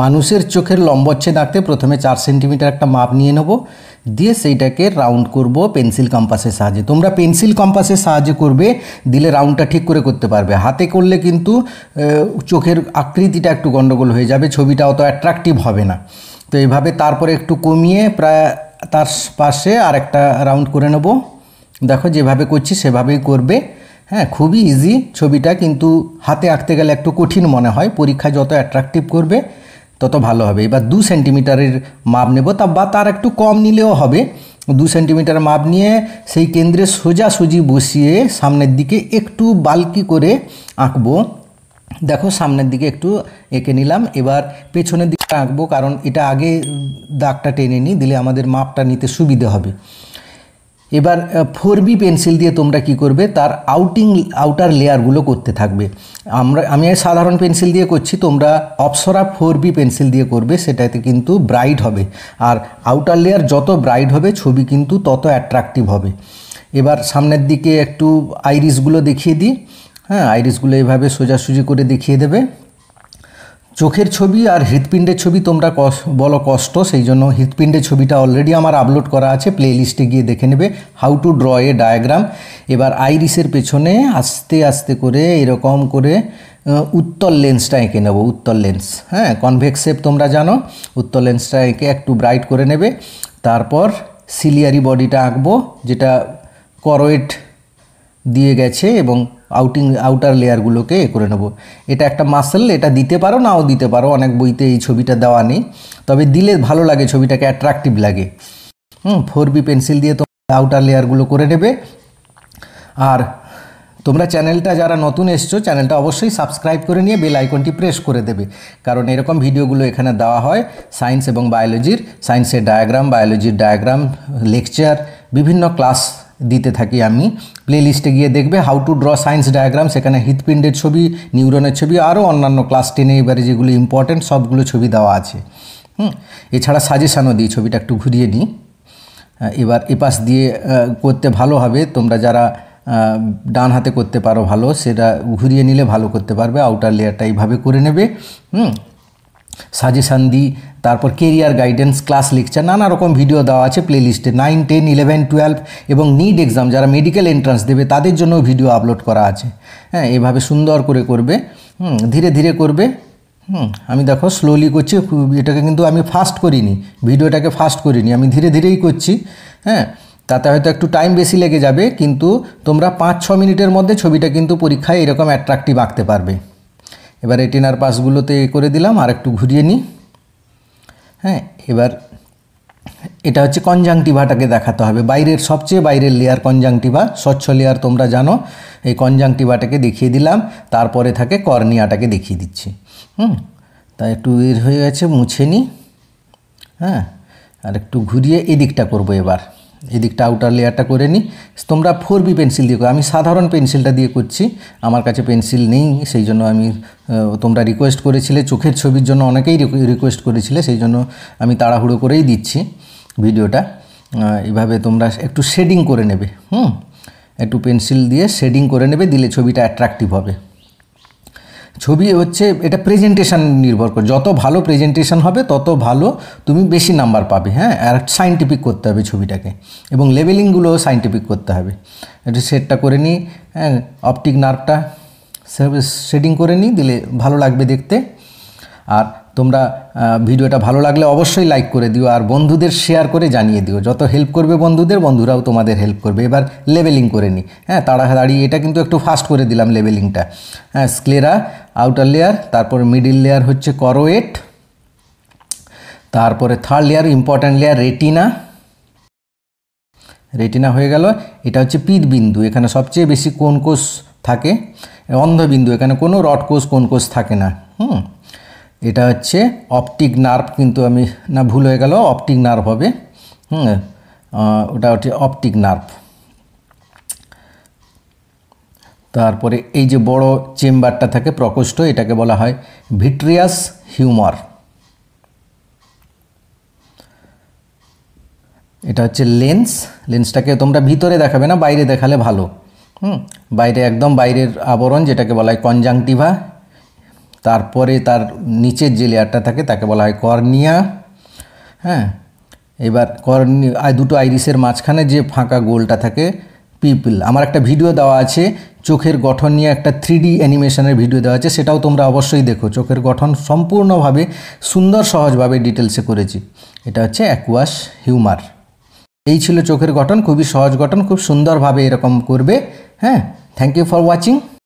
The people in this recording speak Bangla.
মানুষের চোখের লম্বচ্ছেদ আঁকতে প্রথমে চার সেন্টিমিটার একটা মাপ নিয়ে নেব দিয়ে সেইটাকে রাউন্ড করব পেন্সিল কম্পাসের সাহায্যে তোমরা পেন্সিল কম্পাসের সাহায্যে করবে দিলে রাউন্ডটা ঠিক করে করতে পারবে হাতে করলে কিন্তু চোখের আকৃতিটা একটু গণ্ডগোল হয়ে যাবে ছবিটা অত অ্যাট্রাকটিভ হবে না তো এইভাবে তারপরে একটু কমিয়ে প্রায় তার পাশে আর একটা রাউন্ড করে নেব দেখো যেভাবে করছি সেভাবেই করবে হ্যাঁ খুবই ইজি ছবিটা কিন্তু হাতে আঁকতে গেলে একটু কঠিন মনে হয় পরীক্ষা যত অ্যাট্রাকটিভ করবে তত ভালো হবে এবার দু সেন্টিমিটারের মাপ নেব তা বা তার একটু কম নিলেও হবে দু সেন্টিমিটার মাপ নিয়ে সেই কেন্দ্রে সোজাসুজি বসিয়ে সামনের দিকে একটু বালকি করে আঁকবো দেখো সামনের দিকে একটু এঁকে নিলাম এবার পেছনের দিকে আঁকবো কারণ এটা আগে দাগটা টেনে নিই দিলে আমাদের মাপটা নিতে সুবিধে হবে এবার ফোর বি পেন্সিল দিয়ে তোমরা কি করবে তার আউটিং আউটার লেয়ারগুলো করতে থাকবে আমরা আমি সাধারণ পেন্সিল দিয়ে করছি তোমরা অপসরা ফোর বি পেন্সিল দিয়ে করবে সেটাতে কিন্তু ব্রাইট হবে আর আউটার লেয়ার যত ব্রাইট হবে ছবি কিন্তু তত অ্যাট্রাকটিভ হবে এবার সামনের দিকে একটু আইরিসগুলো দেখিয়ে দিই হ্যাঁ আইরিসগুলো এভাবে সোজাসুজি করে দেখিয়ে দেবে চোখের ছবি আর হৃৎপিণ্ডের ছবি তোমরা বলো কষ্ট সেই জন্য হৃৎপিণ্ডের ছবিটা অলরেডি আমার আপলোড করা আছে প্লে লিস্টে গিয়ে দেখে নেবে how to draw a diagram এবার আইরিসের পেছনে আস্তে আস্তে করে এরকম করে উত্তর লেন্সটা এঁকে নেবো উত্তর লেন্স হ্যাঁ কনভেক্স শেপ তোমরা জানো উত্তর লেন্সটা এঁকে একটু ব্রাইট করে নেবে তারপর সিলিয়ারি বডিটা আঁকবো যেটা করোয়েট দিয়ে গেছে এবং আউটিং আউটার লেয়ারগুলোকে এ করে নেব এটা একটা মাসেল এটা দিতে পারো নাও দিতে পারো অনেক বইতে এই ছবিটা দেওয়া নেই তবে দিলে ভালো লাগে ছবিটাকে অ্যাট্রাকটিভ লাগে হুম ফোর বি পেন্সিল দিয়ে তো আউটার লেয়ারগুলো করে নেবে আর তোমরা চ্যানেলটা যারা নতুন এসছো চ্যানেলটা অবশ্যই সাবস্ক্রাইব করে নিয়ে বেল আইকনটি প্রেস করে দেবে কারণ এরকম ভিডিওগুলো এখানে দেওয়া হয় সায়েন্স এবং বায়োলজির সায়েন্সের ডায়াগ্রাম বায়োলজির ডায়াগ্রাম লেকচার বিভিন্ন ক্লাস দিতে থাকি আমি প্লেলিস্টে গিয়ে দেখবে how to draw science diagram সেখানে হৃৎপিণ্ডের ছবি নিউরনের ছবি আরও অন্যান্য ক্লাস টেনে এবারে যেগুলো ইম্পর্টেন্ট সবগুলো ছবি দেওয়া আছে হুম এছাড়া সাজেশানও দিই ছবিটা একটু ঘুরিয়ে নিই এবার এপাশ দিয়ে করতে ভালো হবে তোমরা যারা ডান হাতে করতে পারো ভালো সেটা ঘুরিয়ে নিলে ভালো করতে পারবে আউটার লেয়ারটা এইভাবে করে নেবে হুম সাজেশান দিই তারপর কেরিয়ার গাইডেন্স ক্লাস লেকচার নানা রকম ভিডিও দেওয়া আছে প্লেলিস্টে নাইন টেন ইলেভেন টুয়েলভ এবং নিট এক্সাম যারা মেডিকেল এন্ট্রান্স দেবে তাদের জন্য ভিডিও আপলোড করা আছে হ্যাঁ এভাবে সুন্দর করে করবে ধীরে ধীরে করবে হুম আমি দেখো স্লোলি করছি এটাকে কিন্তু আমি ফাস্ট করিনি ভিডিওটাকে ফাস্ট করিনি আমি ধীরে ধীরেই করছি হ্যাঁ তাতে হয়তো একটু টাইম বেশি লেগে যাবে কিন্তু তোমরা পাঁচ ছ মিনিটের মধ্যে ছবিটা কিন্তু পরীক্ষায় এরকম অ্যাট্রাক্টিভ আঁকতে পারবে এবার রেটিনার পাশগুলোতে করে দিলাম আর একটু ঘুরিয়ে নিই হ্যাঁ এবার এটা হচ্ছে কনজাংটিভাটাকে দেখাতে হবে বাইরের সবচেয়ে বাইরের লেয়ার কনজাংটিভা স্বচ্ছ লেয়ার তোমরা জানো এই কনজাংটিভাটাকে দেখিয়ে দিলাম তারপরে থাকে কর্নিয়াটাকে দেখিয়ে দিচ্ছি হুম তা একটু এর হয়ে গেছে মুছে নিই হ্যাঁ আর একটু ঘুরিয়ে এদিকটা করবো এবার এদিকটা আউটার লেয়ারটা করে নিই তোমরা ফোর বি পেন্সিল দিয়ে করো আমি সাধারণ পেন্সিলটা দিয়ে করছি আমার কাছে পেন্সিল নেই সেই জন্য আমি তোমরা রিকোয়েস্ট করেছিলে চোখের ছবির জন্য অনেকেই রিকোয়েস্ট করেছিলে সেই জন্য আমি তাড়াহুড়ো করেই দিচ্ছি ভিডিওটা এভাবে তোমরা একটু শেডিং করে নেবে হুম একটু পেন্সিল দিয়ে শেডিং করে নেবে দিলে ছবিটা অ্যাট্রাক্টিভ হবে ছবি হচ্ছে এটা প্রেজেন্টেশন নির্ভর করে যত ভালো প্রেজেন্টেশন হবে তত ভালো তুমি বেশি নাম্বার পাবে হ্যাঁ আর সাইন্টিফিক করতে হবে ছবিটাকে এবং লেভেলিংগুলো সাইন্টিফিক করতে হবে একটু সেটটা করে নিই হ্যাঁ অপটিক নার্ভটা শেডিং করে নিই দিলে ভালো লাগবে দেখতে আর তোমরা ভিডিওটা ভালো লাগলে অবশ্যই লাইক করে দিও আর বন্ধুদের শেয়ার করে জানিয়ে দিও যত হেল্প করবে বন্ধুদের বন্ধুরাও তোমাদের হেল্প করবে এবার লেবেলিং করে নিই হ্যাঁ তাড়াতাড়ি এটা কিন্তু একটু ফাস্ট করে দিলাম লেবেলিংটা হ্যাঁ স্ক্লেরা আউটার লেয়ার তারপর মিডিল লেয়ার হচ্ছে করোয়েট তারপরে third layer important layer retina retina হয়ে গেল এটা হচ্ছে বিন্দু এখানে সবচেয়ে বেশি কোন কোষ থাকে অন্ধবিন্দু এখানে কোনো রড কোষ কোন কোষ থাকে না হুম এটা হচ্ছে অপটিক নার্ভ কিন্তু আমি না ভুল হয়ে গেল অপটিক নার্ভ হবে হুম ওটা হচ্ছে অপটিক নার্ভ তারপরে এই যে বড় চেম্বারটা থাকে প্রকোষ্ঠ এটাকে বলা হয় ভিট্রিয়াস হিউমার এটা হচ্ছে লেন্স লেন্সটাকে তোমরা ভিতরে দেখাবে না বাইরে দেখালে ভালো হুম বাইরে একদম বাইরের আবরণ যেটাকে বলা হয় কনজাংটিভা তারপরে তার নিচের যে লেয়ারটা থাকে তাকে বলা হয় কর্নিয়া হ্যাঁ এবার কর্নি দুটো আইরিসের মাঝখানে যে ফাঁকা গোলটা থাকে পিপল আমার একটা ভিডিও দেওয়া আছে চোখের গঠন নিয়ে একটা থ্রি অ্যানিমেশনের ভিডিও দেওয়া আছে সেটাও তোমরা অবশ্যই দেখো চোখের গঠন সম্পূর্ণভাবে সুন্দর সহজভাবে ডিটেলসে করেছি এটা হচ্ছে অ্যাকুয়াস হিউমার এই ছিল চোখের গঠন খুবই সহজ গঠন খুব সুন্দরভাবে এরকম করবে হ্যাঁ থ্যাংক ইউ ফর ওয়াচিং